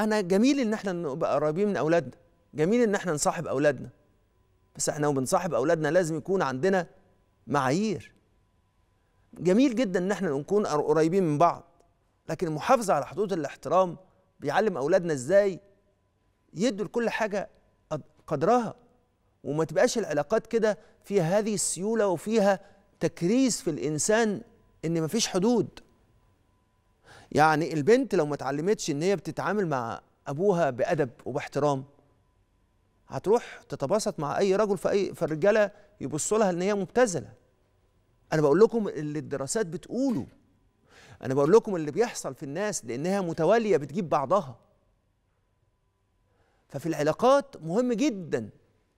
انا جميل ان احنا نبقى قريبين من اولادنا جميل ان احنا نصاحب اولادنا بس احنا وبنصاحب اولادنا لازم يكون عندنا معايير جميل جدا ان احنا نكون قريبين من بعض لكن المحافظه على حدود الاحترام بيعلم اولادنا ازاي يدوا لكل حاجه قدرها وما تبقاش العلاقات كده فيها هذه السيوله وفيها تكريس في الانسان ان مفيش حدود يعني البنت لو ما اتعلمتش ان هي بتتعامل مع ابوها بادب وباحترام هتروح تتباسط مع اي رجل في اي فالرجاله يبصوا لها ان هي مبتذله انا بقول لكم اللي الدراسات بتقوله انا بقول لكم اللي بيحصل في الناس لانها متواليه بتجيب بعضها ففي العلاقات مهم جدا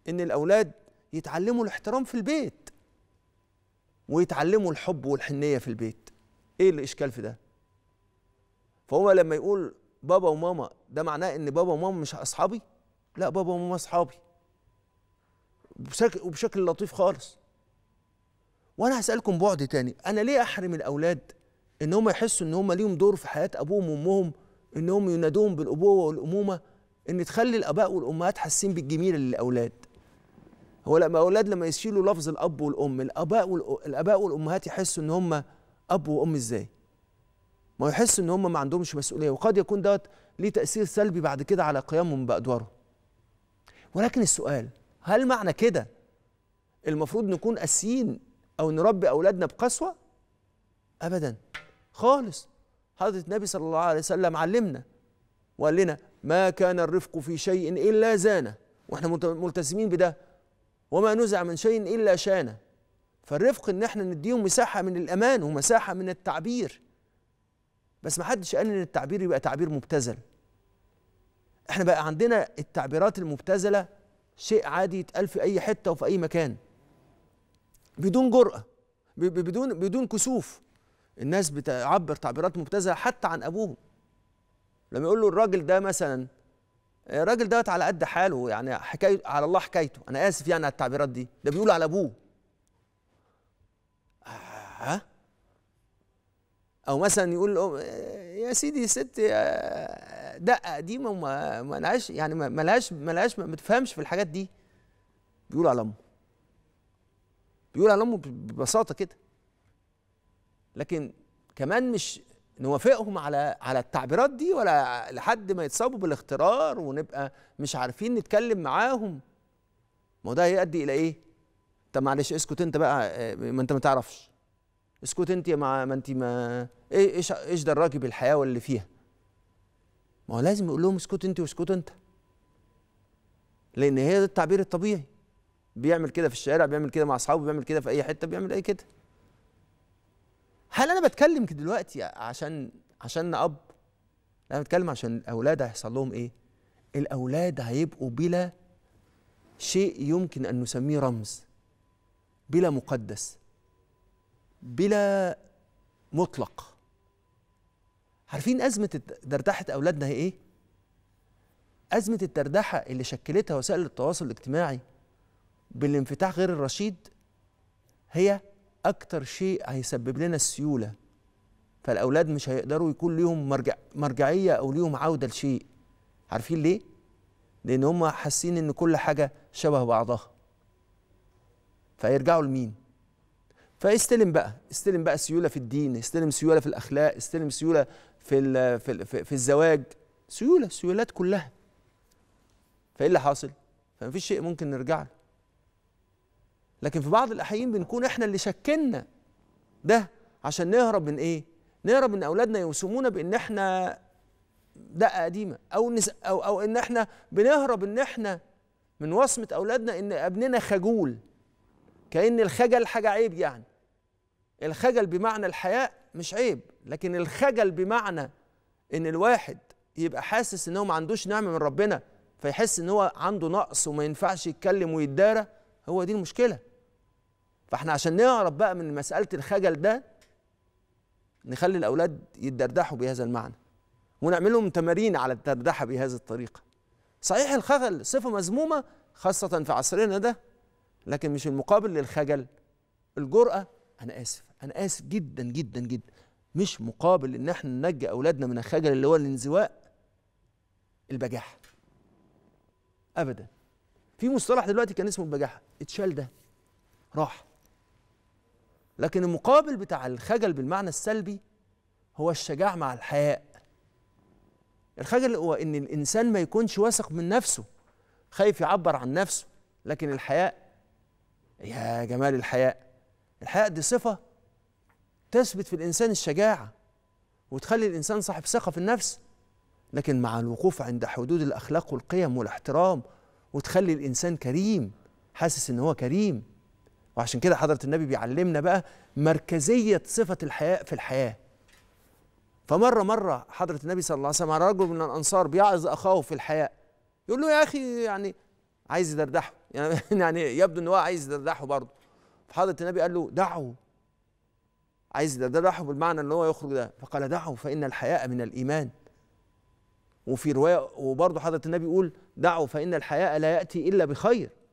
ان الاولاد يتعلموا الاحترام في البيت ويتعلموا الحب والحنيه في البيت ايه الاشكال في ده فهو لما يقول بابا وماما ده معناه ان بابا وماما مش اصحابي لا بابا وماما اصحابي وبشكل لطيف خالص وانا هسالكم بعد تاني انا ليه احرم الاولاد ان هم يحسوا ان هم ليهم دور في حياه ابوهم وامهم ان هم ينادوهم بالابوه والامومه ان تخلي الاباء والامهات حاسين بالجميله للاولاد هو لما اولاد لما يشيلوا لفظ الاب والام الاباء والاباء والامهات يحسوا ان هم اب وام ازاي ما يحس ان هم ما عندهمش مسؤوليه وقد يكون دوت ليه تاثير سلبي بعد كده على قيامهم بادوارهم ولكن السؤال هل معنى كده المفروض نكون قاسيين او نربي اولادنا بقسوه ابدا خالص حضره النبي صلى الله عليه وسلم علمنا وقال لنا ما كان الرفق في شيء الا زانه واحنا ملتزمين بده وما نزع من شيء الا شانه فالرفق ان احنا نديهم مساحه من الامان ومساحه من التعبير بس ما حدش قال ان التعبير يبقى تعبير مبتذل احنا بقى عندنا التعبيرات المبتذله شيء عادي يتقال في اي حته وفي اي مكان بدون جرأه بدون بدون كسوف الناس بتعبر تعبيرات مبتذله حتى عن ابوهم لما يقول له الراجل ده مثلا الراجل دوت على قد حاله يعني حكاية على الله حكايته انا اسف يعني على التعبيرات دي ده بيقول على ابوه ها آه، او مثلا يقول له يا سيدي ست آه، دقه دي ما لهاش يعني ما لهاش ما لهاش ما بتفهمش في الحاجات دي بيقول على امه بيقول على امه ببساطه كده لكن كمان مش نوافقهم على على التعبيرات دي ولا لحد ما يتصابوا بالاخترار ونبقى مش عارفين نتكلم معاهم ما ده هيؤدي الى ايه؟ طب معلش اسكت انت بقى آه، ما انت ما تعرفش اسكت انت مع ما انت ما إيه، ايش ايش دراكي بالحياه واللي فيها ما هو لازم يقول لهم اسكت انت واسكت انت لان هي ده التعبير الطبيعي بيعمل كده في الشارع بيعمل كده مع اصحابه بيعمل كده في اي حته بيعمل اي كده هل انا بتكلم دلوقتي عشان عشان اب انا بتكلم عشان الاولاد هيحصل لهم ايه الاولاد هيبقوا بلا شيء يمكن ان نسميه رمز بلا مقدس بلا مطلق عارفين أزمة دردحة أولادنا هي إيه؟ أزمة الدردحة اللي شكلتها وسائل التواصل الاجتماعي بالانفتاح غير الرشيد هي أكتر شيء هيسبب لنا السيولة فالأولاد مش هيقدروا يكون ليهم مرجع مرجعية أو ليهم عودة لشيء عارفين ليه؟ لأن هم حاسين إن كل حاجة شبه بعضها فيرجعوا لمين؟ فاستلم بقى استلم بقى سيوله في الدين استلم سيوله في الاخلاق استلم سيوله في الـ في, الـ في الزواج سيوله سيولات كلها فايه اللي حاصل فمفيش شيء ممكن نرجع له لكن في بعض الاحيان بنكون احنا اللي شكلنا ده عشان نهرب من ايه نهرب من اولادنا يوسمونا بان احنا دقه قديمه او نس او او ان احنا بنهرب ان احنا من وصمه اولادنا ان ابننا خجول كان الخجل حاجه عيب يعني الخجل بمعنى الحياء مش عيب لكن الخجل بمعنى ان الواحد يبقى حاسس ان هو ما عندوش نعمه من ربنا فيحس ان هو عنده نقص وما ينفعش يتكلم ويتدارى هو دي المشكله فاحنا عشان نعرف بقى من مساله الخجل ده نخلي الاولاد يتدردحوا بهذا المعنى ونعمل لهم تمارين على الدردحه بهذه الطريقه صحيح الخجل صفه مذمومه خاصه في عصرنا ده لكن مش المقابل للخجل الجرأة أنا آسف انا اسف جدا جدا جدا مش مقابل ان احنا ننجي اولادنا من الخجل اللي هو الانزواء البجاحه ابدا في مصطلح دلوقتي كان اسمه البجاحه اتشال ده راح لكن المقابل بتاع الخجل بالمعنى السلبي هو الشجاع مع الحياء الخجل هو ان الانسان ما يكونش واثق من نفسه خايف يعبر عن نفسه لكن الحياء يا جمال الحياء الحياء دي صفه تثبت في الانسان الشجاعه وتخلي الانسان صاحب ثقه في النفس لكن مع الوقوف عند حدود الاخلاق والقيم والاحترام وتخلي الانسان كريم حاسس ان هو كريم وعشان كده حضره النبي بيعلمنا بقى مركزيه صفه الحياء في الحياه فمره مره حضره النبي صلى الله عليه وسلم على رجل من الانصار بيعظ اخاه في الحياء يقول له يا اخي يعني عايز يدردحه يعني, يعني يبدو ان هو عايز يدردحه برضه فحضره النبي قال له دعه عايز ده, ده دعه بالمعنى ان هو يخرج ده فقال دعه فان الحياء من الايمان وفي روايه وبرضه حضره النبي يقول دعه فان الحياء لا ياتي الا بخير